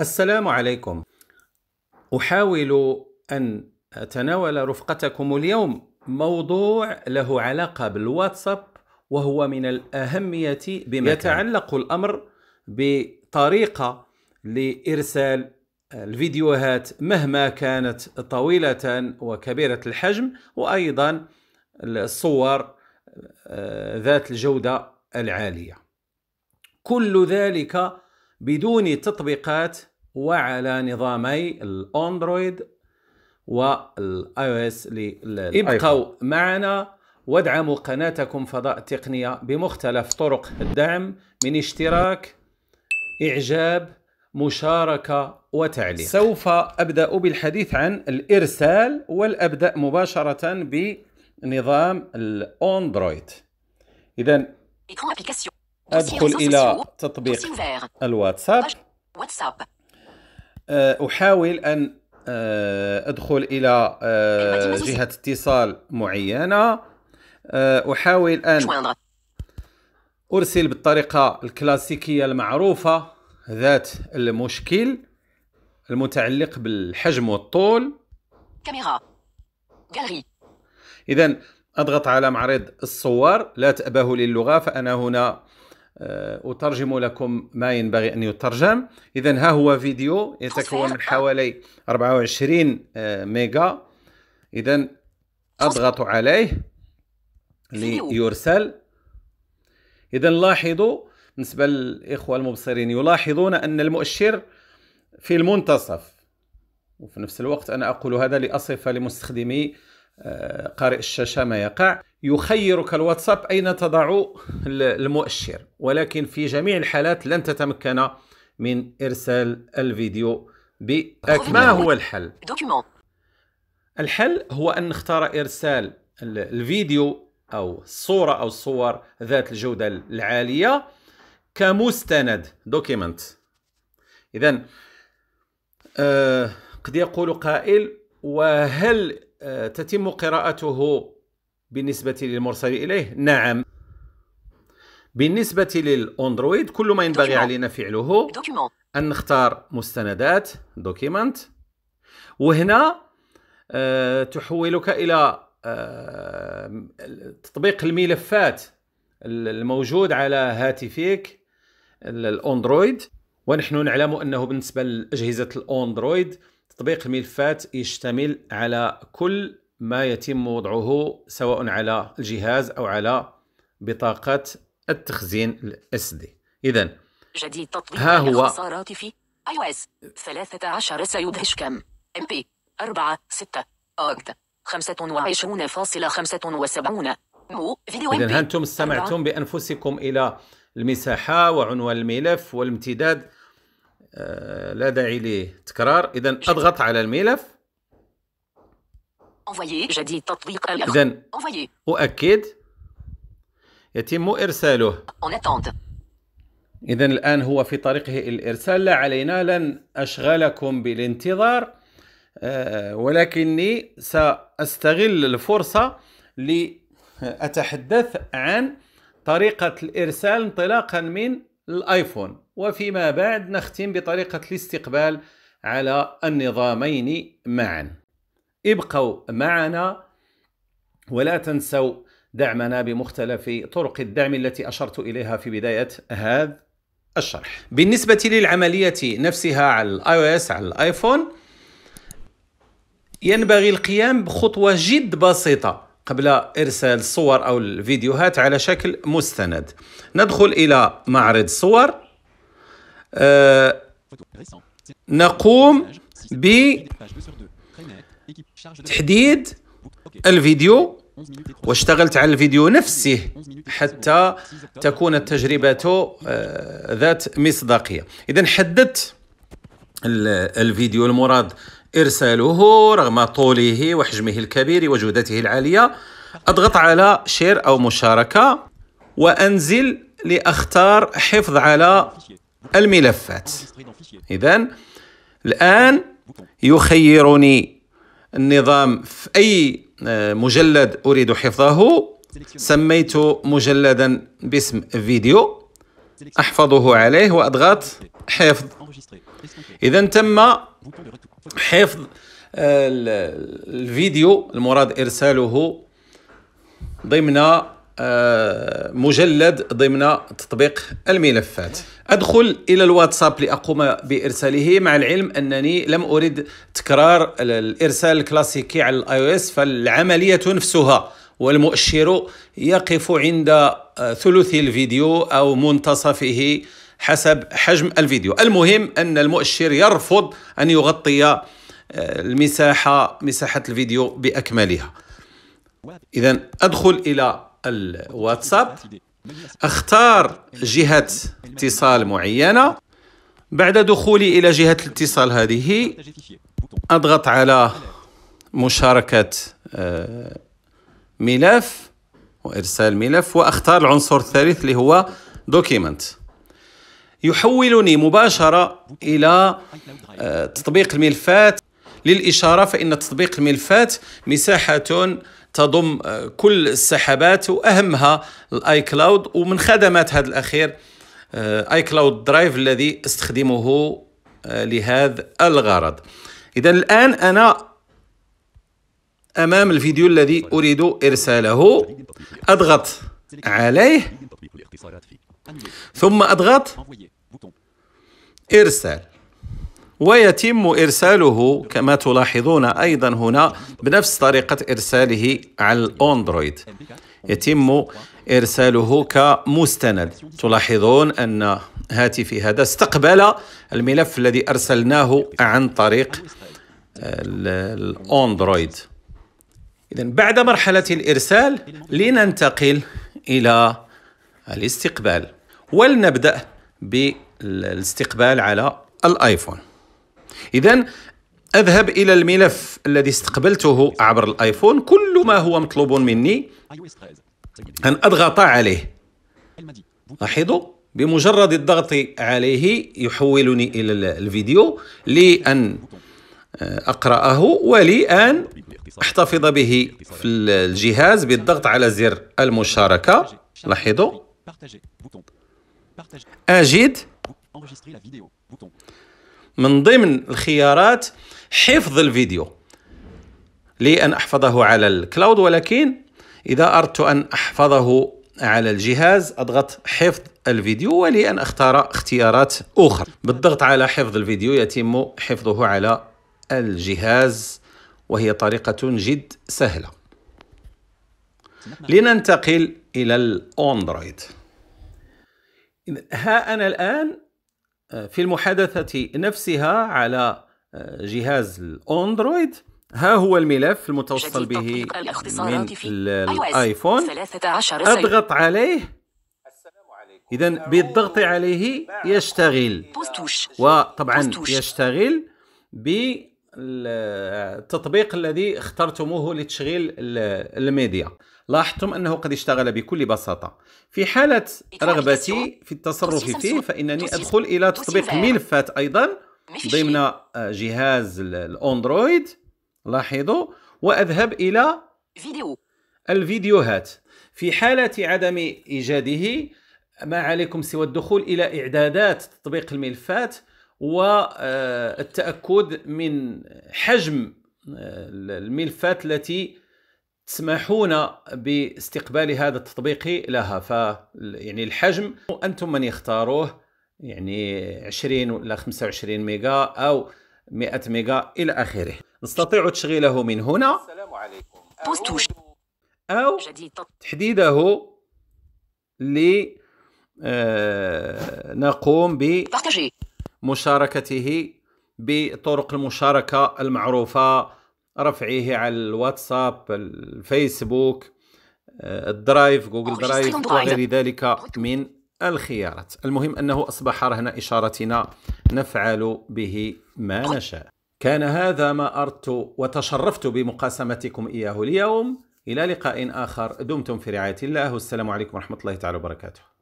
السلام عليكم احاول ان اتناول رفقتكم اليوم موضوع له علاقه بالواتساب وهو من الاهميه بما يتعلق الامر بطريقه لارسال الفيديوهات مهما كانت طويله وكبيره الحجم وايضا الصور آه، ذات الجوده العاليه كل ذلك بدون تطبيقات وعلى نظامي الاندرويد والاي او اس ابقوا معنا وادعموا قناتكم فضاء التقنيه بمختلف طرق الدعم من اشتراك اعجاب مشاركه وتعليق سوف ابدا بالحديث عن الارسال والابدا مباشره بنظام الاندرويد اذا أه، أه، أدخل إلى تطبيق الواتساب أحاول أن أدخل إلى جهة اتصال معينة أه، أحاول أن أرسل بالطريقة الكلاسيكية المعروفة ذات المشكل المتعلق بالحجم والطول كاميرا جالري إذا أضغط على معرض الصور لا تأبه للغة فأنا هنا آه، أترجم لكم ما ينبغي أن يترجم إذا ها هو فيديو يتكون من حوالي 24 آه، ميجا إذا أضغط عليه ليرسل إذا لاحظوا بالنسبة للإخوة المبصرين يلاحظون أن المؤشر في المنتصف وفي نفس الوقت أنا أقول هذا لأصف لمستخدمي آه، قارئ الشاشة ما يقع يخيرك الواتساب أين تضع المؤشر ولكن في جميع الحالات لن تتمكن من إرسال الفيديو بأك ما هو الحل؟ الحل هو أن نختار إرسال الفيديو أو الصورة أو الصور ذات الجودة العالية كمستند دوكيمنت إذا آه، قد يقول قائل وهل آه، تتم قراءته بالنسبة للمرسل إليه نعم بالنسبة للأندرويد كل ما ينبغي علينا فعله أن نختار مستندات دوكيمنت وهنا أه تحولك إلى أه تطبيق الملفات الموجود على هاتفك الاندرويد ونحن نعلم انه بالنسبه لاجهزه الاندرويد تطبيق الملفات يشتمل على كل ما يتم وضعه سواء على الجهاز أو على بطاقة التخزين الاس دي إذا جديد تطبيق ها هو الخسارات في اي او اس 13 سيدهش كم ام بي 4 6 اوكت 25.75 مو فيديو إذا أنتم استمعتم بأنفسكم إلى المساحة وعنوان الملف والامتداد آه لا داعي لتكرار إذا أضغط على الملف جديد تطبيق إذا أؤكد يتم إرساله إذا الآن هو في طريقه الإرسال لا علينا لن أشغلكم بالانتظار ولكني سأستغل الفرصة لأتحدث عن طريقة الإرسال انطلاقا من الآيفون وفيما بعد نختم بطريقة الاستقبال على النظامين معا ابقوا معنا ولا تنسوا دعمنا بمختلف طرق الدعم التي اشرت اليها في بدايه هذا الشرح. بالنسبه للعمليه نفسها على الاي او اس على الايفون ينبغي القيام بخطوه جد بسيطه قبل ارسال الصور او الفيديوهات على شكل مستند. ندخل الى معرض الصور آه نقوم ب تحديد الفيديو واشتغلت على الفيديو نفسه حتى تكون التجربة آه، ذات مصداقية إذا حددت الفيديو المراد إرساله رغم طوله وحجمه الكبير وجودته العالية أضغط على شير أو مشاركة وأنزل لأختار حفظ على الملفات إذا الآن يخيرني النظام في أي آه، مجلد أريد حفظه سميت مجلدا باسم فيديو أحفظه عليه وأضغط حفظ إذا تم حفظ آه، الفيديو المراد إرساله ضمن آه، مجلد ضمن تطبيق الملفات أدخل إلى الواتساب لأقوم بإرساله مع العلم أنني لم أريد تكرار الإرسال الكلاسيكي على الاي او اس فالعملية نفسها والمؤشر يقف عند آه، ثلث الفيديو أو منتصفه حسب حجم الفيديو المهم أن المؤشر يرفض أن يغطي آه، المساحة مساحة الفيديو بأكملها إذا أدخل إلى الواتساب اختار جهة اتصال معينة بعد دخولي إلى جهة الاتصال هذه أضغط على مشاركة آه، ملف وإرسال ملف وأختار العنصر الثالث اللي هو دوكيمنت يحولني مباشرة إلى آه، تطبيق الملفات للإشارة فإن تطبيق الملفات مساحة تضم آه، كل السحابات وأهمها الآي كلاود ومن خدمات هذا الأخير آه، آي كلاود درايف الذي استخدمه آه، لهذا الغرض إذا الآن أنا أمام الفيديو الذي أريد إرساله أضغط عليه ثم أضغط إرسال ويتم ارساله كما تلاحظون ايضا هنا بنفس طريقه ارساله على الاندرويد يتم ارساله كمستند تلاحظون ان هاتفي هذا استقبل الملف الذي ارسلناه عن طريق آه، الاندرويد اذا بعد مرحله الارسال لننتقل الى الاستقبال ولنبدا بالاستقبال على الايفون إذا أذهب إلى الملف الذي استقبلته عبر الآيفون كل ما هو مطلوب مني أن أضغط عليه لاحظوا بمجرد الضغط عليه يحولني إلى الفيديو لأن آه، أقرأه ولأن أحتفظ به في الجهاز بالضغط على زر المشاركة لاحظوا أجد من ضمن الخيارات حفظ الفيديو لي أن أحفظه على الكلاود ولكن إذا أردت أن أحفظه على الجهاز أضغط حفظ الفيديو ولي أن أختار اختيارات أخرى بالضغط على حفظ الفيديو يتم حفظه على الجهاز وهي طريقة جد سهلة لننتقل إلى الأندرويد ها أنا الآن في المحادثة نفسها على آه، جهاز الأندرويد ها هو الملف المتوصل به من الايفون اضغط عليه اذا بالضغط عليه يشتغل وطبعا يشتغل بالتطبيق الذي اخترتموه لتشغيل الميديا لاحظتم أنه قد اشتغل بكل بساطة في حالة رغبتي في التصرف فيه فإنني أدخل إلى تطبيق ملفات أيضا ضمن آه، جهاز الأندرويد لاحظوا وأذهب إلى الفيديوهات في حالة عدم إيجاده ما عليكم سوى الدخول إلى إعدادات تطبيق الملفات والتأكد آه، من حجم آه، الملفات التي تسمحون باستقبال هذا التطبيق لها ف يعني الحجم انتم من يختاروه يعني 20 ولا 25 ميجا او 100 ميجا الى اخره نستطيع تشغيله من هنا السلام عليكم او تحديده ل آه، نقوم نقوم بمشاركته بطرق المشاركه المعروفه رفعيه على الواتساب الفيسبوك آه، الدرايف جوجل درايف وغير ذلك من الخيارات المهم أنه أصبح رهن إشارتنا نفعل به ما نشاء كان هذا ما أردت وتشرفت بمقاسمتكم إياه اليوم إلى لقاء آخر دمتم في رعاية الله والسلام عليكم ورحمة الله تعالى وبركاته